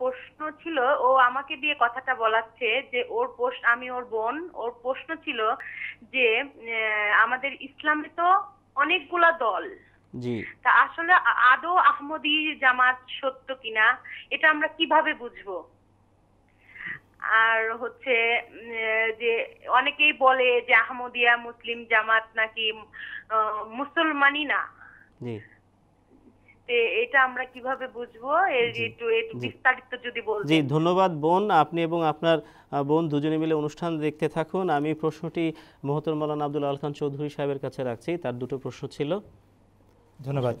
প্রশ্ন ছিল ও আমাকে দিয়ে কথাটা বলাচ্ছে যে ওর প্রশ্ন আমি ওর বোন ওর প্রশ্ন ছিল যে আমাদের ইসলামে তো অনেকগুলা দল তা আসলে আদৌ আহমদি জামাত সত্য কিনা এটা আমরা কিভাবে বুঝবো আর হচ্ছে যে অনেকেই বলে যে আহমদিয়া মুসলিম জামাত নাকি মুসলমানই না এটা আমরা কিভাবে বুঝবো এর একটু একটু বিস্তারিত যদি জি ধন্যবাদ বোন আপনি এবং আপনার বোন দুজনে মিলে অনুষ্ঠান দেখতে থাকুন আমি প্রশ্নটি মহতর মৌলানা আব্দুল আল খান চৌধুরী সাহেবের কাছে রাখছি তার দুটো প্রশ্ন ছিল ধন্যবাদ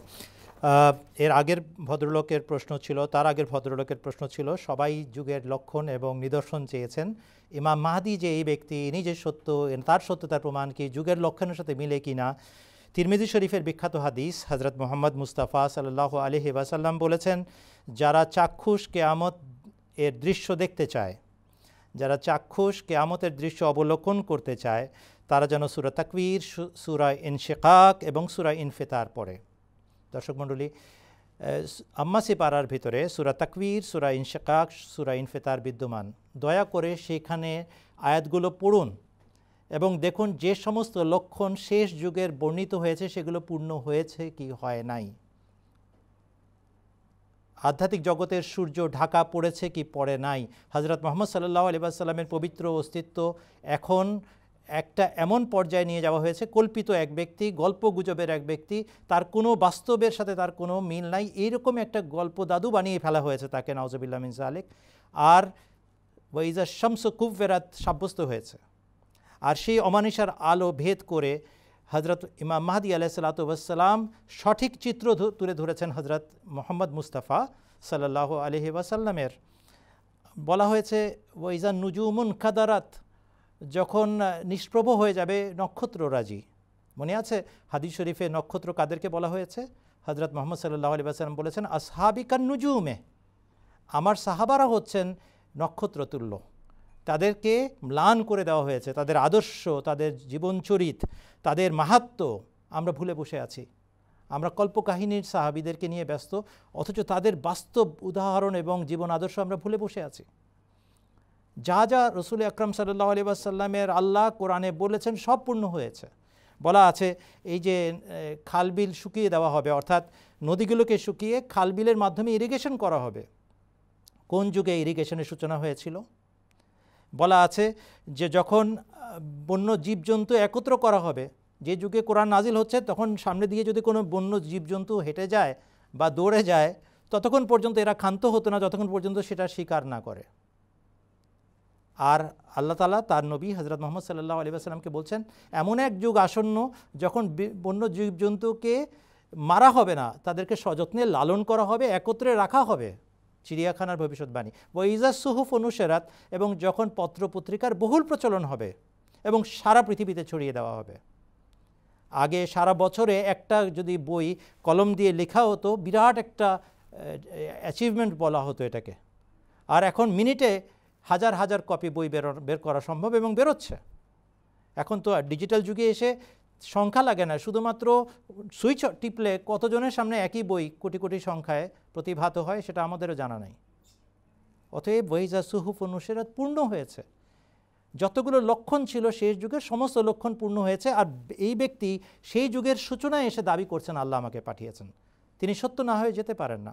এর আগের ভদ্রলোকের প্রশ্ন ছিল তার আগের ভদ্রলোকের প্রশ্ন ছিল সবাই যুগের লক্ষণ এবং নিদর্শন চেয়েছেন ইমাম মাহাদি যে এই ব্যক্তি ইনি যে সত্য তার সত্যতার প্রমাণ কি যুগের লক্ষণের সাথে মিলে কি না তিরমিজি শরীফের বিখ্যাত হাদিস হজরত মোহাম্মদ মুস্তাফা সাল্লাহ আলহি ওয়াসাল্লাম বলেছেন যারা চাক্ষুষ কেয়ামত এর দৃশ্য দেখতে চায় যারা চাক্ষুষ কেয়ামতের দৃশ্য অবলোকন করতে চায় তারা যেন সুরা তাকবীর সুরা ইনশেকাক এবং সুরা ইনফেতার পড়ে দর্শক মণ্ডলী আম্মাসি পাড়ার ভিতরে সুরা তাকবীর সুরা ইনশেকাক সুরা ইনফেতার বিদ্যমান দয়া করে সেইখানে আয়াতগুলো পড়ুন এবং দেখুন যে সমস্ত লক্ষণ শেষ যুগের বর্ণিত হয়েছে সেগুলো পূর্ণ হয়েছে কি হয় নাই আধ্যাত্মিক জগতের সূর্য ঢাকা পড়েছে কি পড়ে নাই হজরত মোহাম্মদ সাল্লাহ আলিবাসাল্লামের পবিত্র অস্তিত্ব এখন একটা এমন পর্যায়ে নিয়ে যাওয়া হয়েছে কল্পিত এক ব্যক্তি গল্প গুজবের এক ব্যক্তি তার কোনো বাস্তবের সাথে তার কোনো মিল নাই এইরকম একটা গল্প দাদু বানিয়ে ফেলা হয়েছে তাকে নওয়াজবিল্লা মিনসা আলিক আর ওয়াইজা শামস কুবভেরাত সাব্যস্ত হয়েছে আর সেই অমানিসার আলো ভেদ করে হজরত ইমাম মাহাদি আলাইসালাতাম সঠিক চিত্র তুলে ধরেছেন হজরত মোহাম্মদ মুস্তাফা সাল্লাহ আলহি ওয়াসাল্লামের বলা হয়েছে ওইজান নুজুমুন খাদারাত যখন নিষ্প্রভ হয়ে যাবে নক্ষত্ররাজি মনে আছে হাদিস শরীফে নক্ষত্র কাদেরকে বলা হয়েছে হজরত মোহাম্মদ সাল্লাহ আলী আসালাম বলেছেন আসহাবিকান নুজুমে আমার সাহাবারা হচ্ছেন নক্ষত্রতুল্য তাদেরকে ম্লান করে দেওয়া হয়েছে তাদের আদর্শ তাদের জীবনচরিত তাদের মাহাত্ম আমরা ভুলে বসে আছি আমরা কল্পকাহিনীর সাহাবিদেরকে নিয়ে ব্যস্ত অথচ তাদের বাস্তব উদাহরণ এবং জীবন আদর্শ আমরা ভুলে বসে আছি যা যা রসুল আকরম সাল্লাহ আলিবাসাল্লামের আল্লাহ কোরআনে বলেছেন সব পূর্ণ হয়েছে বলা আছে এই যে খালবিল শুকিয়ে দেওয়া হবে অর্থাৎ নদীগুলোকে শুকিয়ে খালবিলের মাধ্যমে ইরিগেশন করা হবে কোন যুগে ইরিগেশনের সূচনা হয়েছিল বলা আছে যে যখন বন্য জীবজন্তু একত্র করা হবে যে যুগে কোরআন নাজিল হচ্ছে তখন সামনে দিয়ে যদি কোনো বন্য জীবজন্তু হেঁটে যায় বা দৌড়ে যায় ততক্ষণ পর্যন্ত এরা ক্ষান্ত হতো না যতক্ষণ পর্যন্ত সেটা স্বীকার না করে আর আল্লাহ তালা তার নবী হজরত মোহাম্মদ সাল্লাহ আলী আসসালামকে বলছেন এমন এক যুগ আসন্ন যখন বন্য জীবজন্তুকে মারা হবে না তাদেরকে সযত্নে লালন করা হবে একত্রে রাখা হবে চিড়িয়াখানার ভবিষ্যৎবাণী ওয়াইজা সুহুফ অনুসেরাত এবং যখন পত্রপত্রিকার বহুল প্রচলন হবে এবং সারা পৃথিবীতে ছড়িয়ে দেওয়া হবে আগে সারা বছরে একটা যদি বই কলম দিয়ে লেখা হতো বিরাট একটা অ্যাচিভমেন্ট বলা হতো এটাকে আর এখন মিনিটে হাজার হাজার কপি বই বের বের করা সম্ভব এবং বেরোচ্ছে এখন তো ডিজিটাল যুগে এসে সংখ্যা লাগে না শুধুমাত্র সুইচ টিপলে কতজনের সামনে একই বই কোটি কোটি সংখ্যায় প্রতিভাত হয় সেটা আমাদেরও জানা নাই অতএব ওয়াইজা সুহুফ অনুসেরাত পূর্ণ হয়েছে যতগুলো লক্ষণ ছিল শেষ যুগের সমস্ত লক্ষণ পূর্ণ হয়েছে আর এই ব্যক্তি সেই যুগের সূচনায় এসে দাবি করছেন আল্লাহ আমাকে পাঠিয়েছেন তিনি সত্য না হয়ে যেতে পারেন না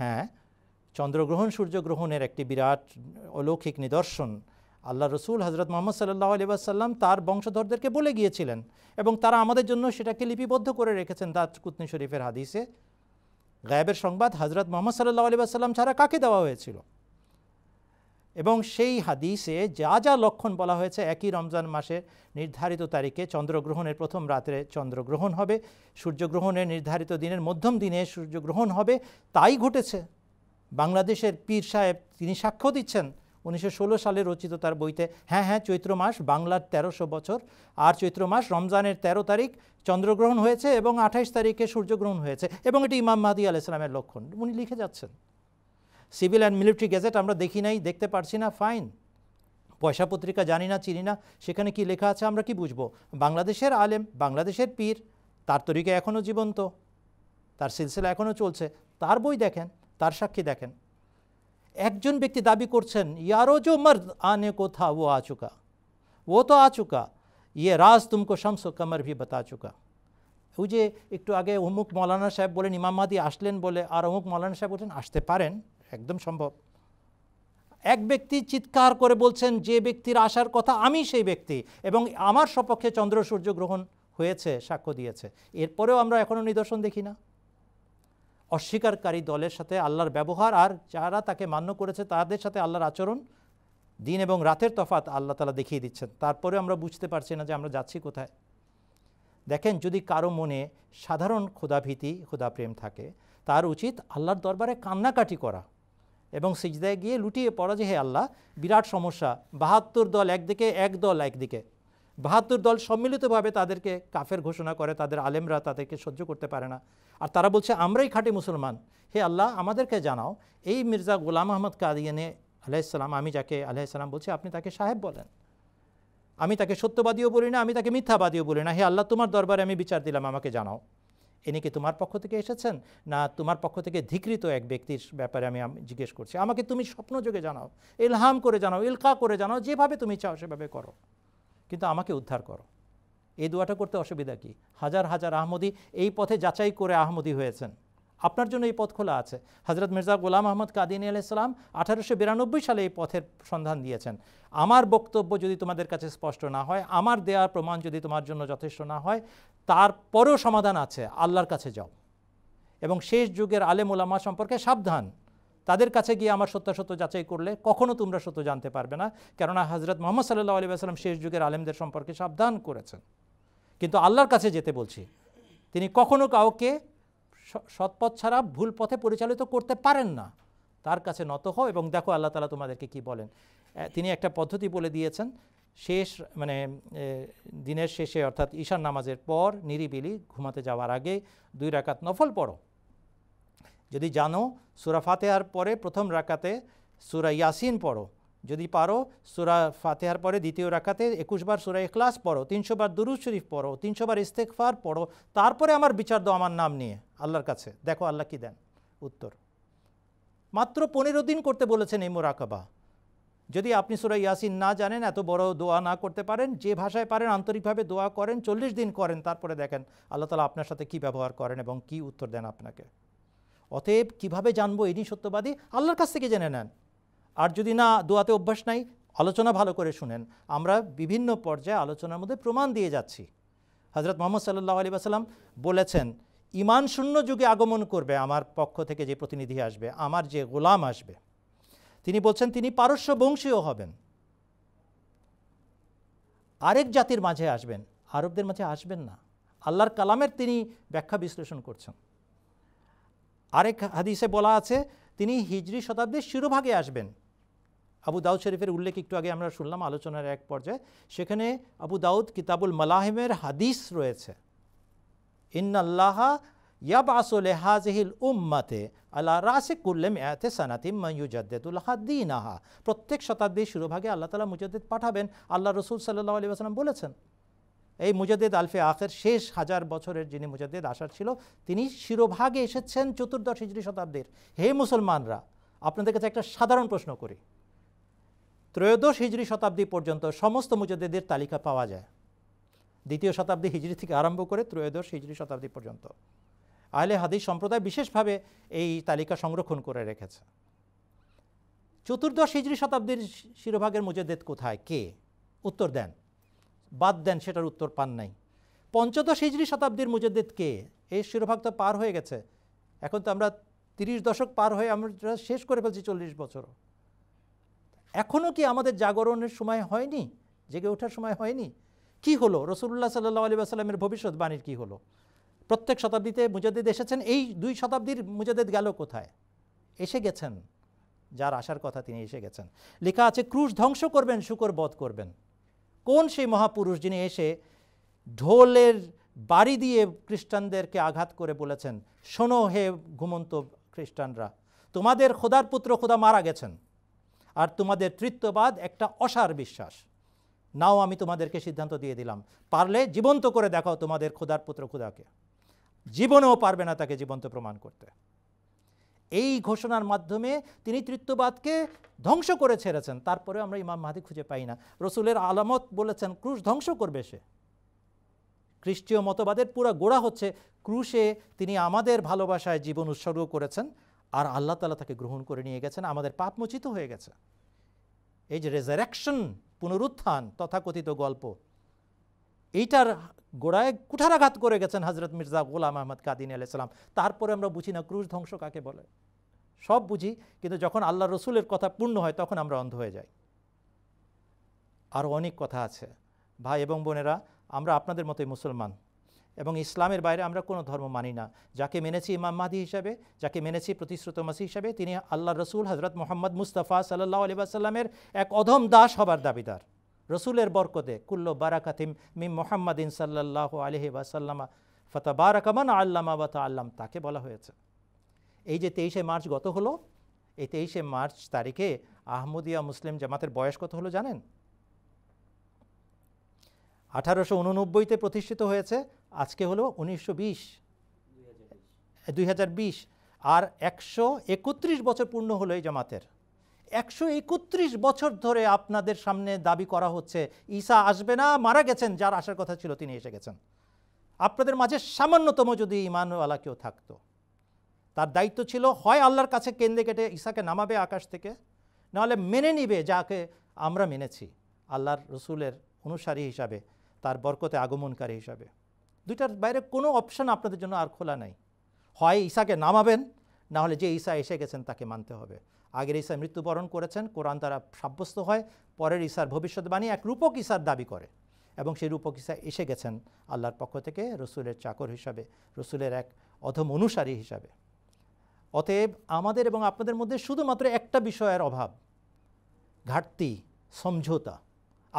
হ্যাঁ চন্দ্রগ্রহণ সূর্যগ্রহণের একটি বিরাট অলৌকিক নিদর্শন আল্লাহ রসুল হজরত মোহাম্মদ সাল্লাহ আলি আসাল্লাম তার বংশধরদেরকে বলে গিয়েছিলেন এবং তারা আমাদের জন্য সেটাকে লিপিবদ্ধ করে রেখেছেন তার কুতনি শরীফের হাদিসে গায়েবের সংবাদ হজরত মোহাম্মদ সাল্লাহ আলি আসাল্লাম ছাড়া কাকে দেওয়া হয়েছিল এবং সেই হাদিসে যা যা লক্ষণ বলা হয়েছে একই রমজান মাসে নির্ধারিত তারিখে চন্দ্রগ্রহণের প্রথম রাত্রে চন্দ্রগ্রহণ হবে সূর্যগ্রহণের নির্ধারিত দিনের মধ্যম দিনে সূর্যগ্রহণ হবে তাই ঘটেছে বাংলাদেশের পীর সাহেব তিনি সাক্ষ্য দিচ্ছেন উনিশশো সালে রচিত তার বইতে হ্যাঁ হ্যাঁ চৈত্র মাস বাংলার তেরোশো বছর আর চৈত্র মাস রমজানের ১৩ তারিখ চন্দ্রগ্রহণ হয়েছে এবং আঠাইশ তারিখে সূর্যগ্রহণ হয়েছে এবং এটি ইমাম মাহাদি আল ইসলামের লক্ষণ উনি লিখে যাচ্ছেন সিভিল অ্যান্ড মিলিটারি গেজেট আমরা দেখি নাই দেখতে পারছি না ফাইন পয়সা পত্রিকা জানি না চিনি না সেখানে কি লেখা আছে আমরা কি বুঝবো বাংলাদেশের আলেম বাংলাদেশের পীর তার তরিকা এখনও জীবন্ত তার সিলসিলা এখনও চলছে তার বই দেখেন তার সাক্ষী দেখেন একজন ব্যক্তি দাবি করছেন ইয়ারো জো মর্দ আনে কোথা ও আ চুকা ও তো আ চুকা ইয়ে রাজ তুমকো শামস কমর ভি বতা চুকা ওই যে একটু আগে অমুক মৌলানা সাহেব বলেন ইমামাদি আসলেন বলে আর অমুক মৌলানা সাহেব বলছেন আসতে পারেন একদম সম্ভব এক ব্যক্তি চিৎকার করে বলছেন যে ব্যক্তির আসার কথা আমি সেই ব্যক্তি এবং আমার সপক্ষে চন্দ্র সূর্য গ্রহণ হয়েছে সাক্ষ্য দিয়েছে এরপরেও আমরা এখনও নিদর্শন দেখি না অস্বীকারী দলের সাথে আল্লাহর ব্যবহার আর যারা তাকে মান্য করেছে তাদের সাথে আল্লাহর আচরণ দিন এবং রাতের তফাত আল্লাহ তালা দেখিয়ে দিচ্ছেন তারপরে আমরা বুঝতে পারছি না যে আমরা যাচ্ছি কোথায় দেখেন যদি কারো মনে সাধারণ ক্ষুধাভীতি ক্ষুধাপ্রেম থাকে তার উচিত আল্লাহর দরবারে কান্নাকাটি করা এবং সিজদায় গিয়ে লুটিয়ে পড়া যে হে আল্লাহ বিরাট সমস্যা বাহাত্তর দল একদিকে এক দল একদিকে বাহাত্তর দল সম্মিলিতভাবে তাদেরকে কাফের ঘোষণা করে তাদের আলেমরা তাদেরকে সহ্য করতে পারে না আর তারা বলছে আমরাই খাঁটি মুসলমান হে আল্লাহ আমাদেরকে জানাও এই মির্জা গোলাম আহমদ কাদিয়ানে আলাইসালাম আমি যাকে আলাইসালাম বলছি আপনি তাকে সাহেব বলেন আমি তাকে সত্যবাদীও বলি না আমি তাকে মিথ্যাবাদীও বলি না হে আল্লাহ তোমার দরবারে আমি বিচার দিলাম আমাকে জানাও ইনি কি তোমার পক্ষ থেকে এসেছেন না তোমার পক্ষ থেকে ধিকৃত এক ব্যক্তির ব্যাপারে আমি জিজ্ঞেস করছি আমাকে তুমি স্বপ্নযোগে জানাও এলহাম করে জানাও ইলকা করে জানাও যেভাবে তুমি চাও সেভাবে করো কিন্তু আমাকে উদ্ধার করো এই দোয়াটা করতে অসুবিধা কি হাজার হাজার আহমদি এই পথে যাচাই করে আহমদি হয়েছেন আপনার জন্য এই পথ খোলা আছে হজরত মির্জা গোলাম আহমদ কাদিনী আলাইসালাম আঠারোশো বিরানব্বই সালে এই পথের সন্ধান দিয়েছেন আমার বক্তব্য যদি তোমাদের কাছে স্পষ্ট না হয় আমার দেওয়ার প্রমাণ যদি তোমার জন্য যথেষ্ট না হয় তারপরও সমাধান আছে আল্লাহর কাছে যাও এবং শেষ যুগের আলেম ওলামা সম্পর্কে সাবধান তাদের কাছে গিয়ে আমার সত্য সত্য যাচাই করলে কখনো তোমরা সত্য জানতে পারবে না কেননা হজরত মোহাম্মদ সাল্লাহ আলী আসলাম শেষ যুগের আলেমদের সম্পর্কে সাবধান করেছেন কিন্তু আল্লাহর কাছে যেতে বলছি তিনি কখনো কাউকে সৎপথ ছাড়া ভুল পথে পরিচালিত করতে পারেন না তার কাছে নত হও এবং দেখো আল্লাহ তালা তোমাদেরকে কি বলেন তিনি একটা পদ্ধতি বলে দিয়েছেন শেষ মানে দিনের শেষে অর্থাৎ ঈশান নামাজের পর নিরিবিলি ঘুমাতে যাওয়ার আগে দুই রাকাত নফল পড়ো যদি জানো সুরা ফাতেহার পরে প্রথম রাকাতে সুরা ইয়াসিন পড়ো যদি পারো সুরা ফাতেহার পরে দ্বিতীয় রাখাতে একুশবার সুরা এখলাস পড়ো তিনশোবার দুরুজ শরীফ পড়ো তিনশোবার ইস্তেকফার পড়ো তারপরে আমার বিচার দো আমার নাম নিয়ে আল্লাহর কাছে দেখো আল্লাহ কি দেন উত্তর মাত্র পনেরো দিন করতে বলেছেন এই মোরাকাবা যদি আপনি সুরা ইয়াসিন না জানেন এত বড় দোয়া না করতে পারেন যে ভাষায় পারেন আন্তরিকভাবে দোয়া করেন চল্লিশ দিন করেন তারপরে দেখেন আল্লাহ তালা আপনার সাথে কি ব্যবহার করেন এবং কি উত্তর দেন আপনাকে অতএব কিভাবে জানবো ইনি সত্যবাদী আল্লাহর কাছ থেকে জেনে নেন আর যদি না দোয়াতে অভ্যাস নাই আলোচনা ভালো করে শুনেন আমরা বিভিন্ন পর্যায়ে আলোচনার মধ্যে প্রমাণ দিয়ে যাচ্ছি হজরত মোহাম্মদ সাল্লাহ আলী আসালাম বলেছেন ইমান শূন্য যুগে আগমন করবে আমার পক্ষ থেকে যে প্রতিনিধি আসবে আমার যে গোলাম আসবে তিনি বলছেন তিনি পারস্য বংশীয় হবেন আরেক জাতির মাঝে আসবেন আরবদের মাঝে আসবেন না আল্লাহর কালামের তিনি ব্যাখ্যা বিশ্লেষণ করছেন আরেক হাদিসে বলা আছে তিনি হিজরি শতাব্দীর শিরোভাগে আসবেন আবু দাউদ শরীফের উল্লেখ একটু আগে আমরা শুনলাম আলোচনার এক পর্যায়ে সেখানে আবু দাউদ কিতাবুল মালাহিমের হাদিস রয়েছে ইন্নাল্লাহা ইয়াব আসলে হাজহিল উম্মাতে আল্লাহ রাসে কুল্লেম এতে সানাতিম ইউজাদ্দুল হাদ্দিন আহা প্রত্যেক শতাব্দীর শিরোভাগে আল্লাহ তালা মুজাদ্দিদ পাঠাবেন আল্লাহ রসুল সাল্লাহ আলী আসালাম বলেছেন এই মুজাদ্দেদ আলফে আখের শেষ হাজার বছরের যিনি মুজাদ্দেদ আসার ছিল তিনি শিরোভাগে এসেছেন চতুর্দশ হিজড়ি শতাব্দীর হে মুসলমানরা আপনাদের কাছে একটা সাধারণ প্রশ্ন করি ত্রয়োদশ হিজড়ি শতাব্দী পর্যন্ত সমস্ত মুজাদ্দেদের তালিকা পাওয়া যায় দ্বিতীয় শতাব্দী হিজড়ি থেকে আরম্ভ করে ত্রয়োদশ হিজড়ি শতাব্দী পর্যন্ত আহলে হাদিস সম্প্রদায় বিশেষভাবে এই তালিকা সংরক্ষণ করে রেখেছে চতুর্দশ হিজড়ি শতাব্দীর শিরোভাগের মুজাদ্দেদ কোথায় কে উত্তর দেন বাদ দেন সেটার উত্তর পান নাই পঞ্চদশ হিজড়ি শতাব্দীর মুজাদ্দিদ কে এই শিরোভাগ তো পার হয়ে গেছে এখন তো আমরা তিরিশ দশক পার হয়ে আমরা শেষ করে ফেলছি চল্লিশ বছর এখনও কি আমাদের জাগরণের সময় হয়নি জেগে ওঠার সময় হয়নি কি হলো রসুল্লাহ সাল্লু আলী ভবিষ্যৎবাণীর কি হলো প্রত্যেক শতাব্দীতে মুজাদ্দিদ এসেছেন এই দুই শতাব্দীর মুজাদ্দিদ গেল কোথায় এসে গেছেন যার আসার কথা তিনি এসে গেছেন লেখা আছে ক্রুশ ধ্বংস করবেন শুকর বধ করবেন কোন সেই মহাপুরুষ যিনি এসে ঢোলের বাড়ি দিয়ে খ্রিস্টানদেরকে আঘাত করে বলেছেন শোনো হে ঘুমন্ত খ্রিস্টানরা তোমাদের খোদার পুত্র খোদা মারা গেছেন আর তোমাদের তৃত্ববাদ একটা অসার বিশ্বাস নাও আমি তোমাদেরকে সিদ্ধান্ত দিয়ে দিলাম পারলে জীবন্ত করে দেখাও তোমাদের খোদার পুত্র খোদাকে জীবনেও পারবে না তাকে জীবন্ত প্রমাণ করতে এই ঘোষণার মাধ্যমে তিনি তৃত্ববাদকে ধ্বংস করে ছেড়েছেন তারপরে আমরা ইমাম মাহাদি খুঁজে পাই না রসুলের আলামত বলেছেন ক্রুশ ধ্বংস করবে সে খ্রিস্টীয় মতবাদের পুরো গোড়া হচ্ছে ক্রুশে তিনি আমাদের ভালোবাসায় জীবন উৎসর্গ করেছেন আর আল্লাহ তালা তাকে গ্রহণ করে নিয়ে গেছেন আমাদের পাপমোচিত হয়ে গেছে এই যে রেজারেকশন পুনরুত্থান তথাকথিত গল্প এইটার গোড়ায় কুঠারাঘাত করে গেছেন হজরত মির্জা গোলাম আহমদ কাদিন আলাইসালাম তারপরে আমরা বুঝি না ক্রুশ ধ্বংস কাকে বলে সব বুঝি কিন্তু যখন আল্লাহ রসুলের কথা পূর্ণ হয় তখন আমরা অন্ধ হয়ে যাই আরও অনেক কথা আছে ভাই এবং বোনেরা আমরা আপনাদের মতোই মুসলমান এবং ইসলামের বাইরে আমরা কোনো ধর্ম মানি না যাকে মেনেছি ইমাম মাহদি হিসাবে যাকে মেনেছি প্রতিশ্রুত মাসি হিসাবে তিনি আল্লাহ রসুল হজরত মোহাম্মদ মুস্তাফা সাল্লাহ আলিবাসাল্লামের এক অধম দাস হবার দাবিদার রসুলের বরকতে কুল্ল বারাকাতিম মিম মোহাম্মদিন সাল্লাহ আলহি ওয়াসাল্লামা ফতা বারাকামান আল্লামা বা আল্লাম তাকে বলা হয়েছে এই যে তেইশে মার্চ গত হলো এই তেইশে মার্চ তারিখে আহমদিয়া মুসলিম জামাতের বয়স কত হলো জানেন আঠারোশো উননব্বইতে প্রতিষ্ঠিত হয়েছে আজকে হলো উনিশশো বিশ দুই আর একশো একত্রিশ বছর পূর্ণ হলো এই জামাতের একশো একত্রিশ বছর ধরে আপনাদের সামনে দাবি করা হচ্ছে ঈশা আসবে না মারা গেছেন যার আসার কথা ছিল তিনি এসে গেছেন আপনাদের মাঝে সামান্যতম যদি ইমানওয়ালা কেউ থাকতো তার দায়িত্ব ছিল হয় আল্লাহর কাছে কেন্দ্রে কেটে ঈশাকে নামাবে আকাশ থেকে নাহলে মেনে নিবে যাকে আমরা মেনেছি আল্লাহর রসুলের অনুসারী হিসাবে তার বরকতে আগমনকারী হিসাবে দুইটার বাইরে কোনো অপশান আপনাদের জন্য আর খোলা নাই হয় ঈশাকে নামাবেন নাহলে যে ঈশা এসে গেছেন তাকে মানতে হবে আগের ঈসা মৃত্যুবরণ করেছেন কোরআন তারা সাব্যস্ত হয় পরের ঈশার ভবিষ্যৎবাণী এক রূপক ঈসার দাবি করে এবং সেই রূপক এসে গেছেন আল্লাহর পক্ষ থেকে রসুলের চাকর হিসাবে রসুলের এক অধম অনুসারী হিসাবে অতএব আমাদের এবং আপনাদের মধ্যে শুধুমাত্র একটা বিষয়ের অভাব ঘাটতি সমঝোতা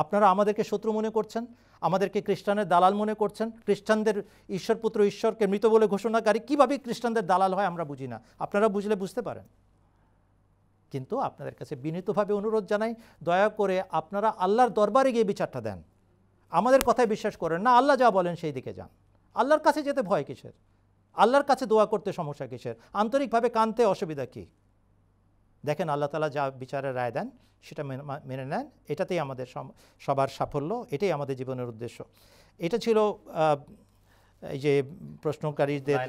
আপনারা আমাদেরকে শত্রু মনে করছেন আমাদেরকে খ্রিস্টানের দালাল মনে করছেন খ্রিস্টানদের ঈশ্বরপুত্র ঈশ্বরকে মৃত বলে ঘোষণাকারী কীভাবে খ্রিস্টানদের দালাল হয় আমরা বুঝি না আপনারা বুঝলে বুঝতে পারেন কিন্তু আপনাদের কাছে বিনীতভাবে অনুরোধ জানাই দয়া করে আপনারা আল্লাহর দরবারে গিয়ে বিচারটা দেন আমাদের কথায় বিশ্বাস করেন না আল্লাহ যা বলেন সেই দিকে যান আল্লাহর কাছে যেতে ভয় কিসের আল্লাহর কাছে দোয়া করতে সমস্যা কিসের আন্তরিকভাবে কানতে অসুবিধা কী দেখেন আল্লাহ তালা যা বিচারের রায় দেন সেটা মেনে নেন এটাতেই আমাদের সবার সাফল্য এটাই আমাদের জীবনের উদ্দেশ্য এটা ছিল এই যে প্রশ্নকারীদের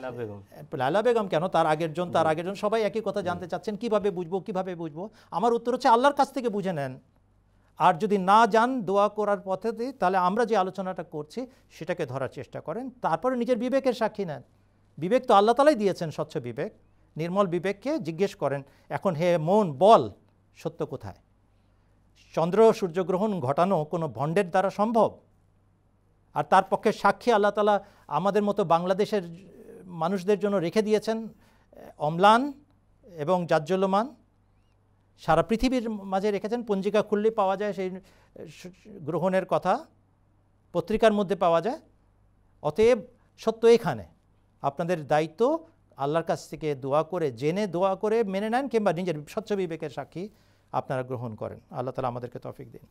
লালা বেগম কেন তার আগের জন তার আগের জন সবাই একই কথা জানতে চাচ্ছেন কিভাবে বুঝবো কিভাবে বুঝবো আমার উত্তর হচ্ছে আল্লাহর কাছ থেকে বুঝে নেন আর যদি না যান দোয়া করার পথে তাহলে আমরা যে আলোচনাটা করছি সেটাকে ধরার চেষ্টা করেন তারপরে নিজের বিবেকের সাক্ষী নেন বিবেক তো আল্লাহ তালাই দিয়েছেন স্বচ্ছ বিবেক নির্মল বিবেককে জিজ্ঞেস করেন এখন হে মন বল সত্য কোথায় চন্দ্র সূর্যগ্রহণ ঘটানো কোনো ভণ্ডের দ্বারা সম্ভব আর তার পক্ষে সাক্ষী আল্লাহ তালা আমাদের মতো বাংলাদেশের মানুষদের জন্য রেখে দিয়েছেন অম্লান এবং জাজ্জল্যমান সারা পৃথিবীর মাঝে রেখেছেন পঞ্জিকা খুললে পাওয়া যায় সেই গ্রহণের কথা পত্রিকার মধ্যে পাওয়া যায় অতএব সত্য এখানে আপনাদের দায়িত্ব আল্লাহর কাছ থেকে দোয়া করে জেনে দোয়া করে মেনে নেন কিংবা নিজের স্বচ্ছ বিবেকের সাক্ষী আপনারা গ্রহণ করেন আল্লাহ তালা আমাদেরকে তফিক দিন